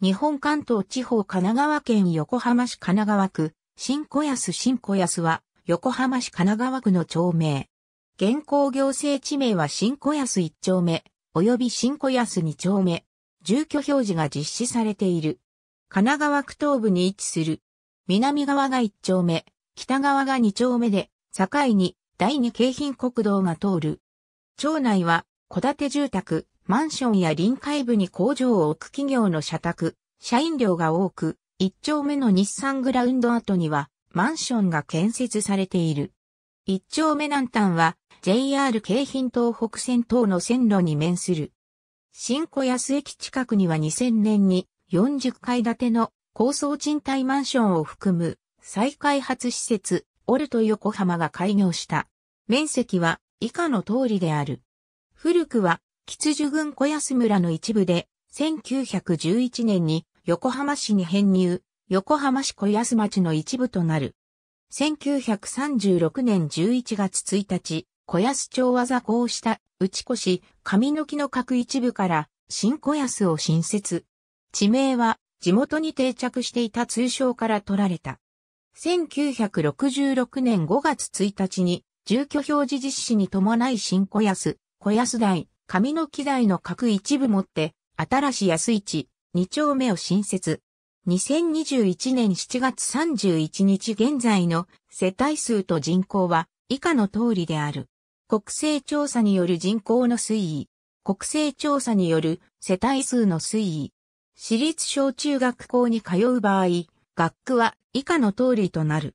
日本関東地方神奈川県横浜市神奈川区、新小安新小安は、横浜市神奈川区の町名。現行行政地名は新小安1丁目、及び新小安2丁目。住居表示が実施されている。神奈川区東部に位置する。南側が1丁目、北側が2丁目で、境に第2京浜国道が通る。町内は、戸建て住宅、マンションや臨海部に工場を置く企業の社宅、社員寮が多く、一丁目の日産グラウンド跡にはマンションが建設されている。一丁目南端は JR 京浜東北線等の線路に面する。新小安駅近くには2000年に40階建ての高層賃貸マンションを含む再開発施設オルト横浜が開業した。面積は以下の通りである。古くは吉樹郡小安村の一部で、1911年に横浜市に編入、横浜市小安町の一部となる。1936年11月1日、小安町は座高した内越し、上の木の各一部から新小安を新設。地名は地元に定着していた通称から取られた。1966年5月1日に住居表示実施に伴い新小安、小安台、紙の機材の各一部持って、新し安市、2丁目を新設。2021年7月31日現在の世帯数と人口は以下の通りである。国勢調査による人口の推移。国勢調査による世帯数の推移。私立小中学校に通う場合、学区は以下の通りとなる。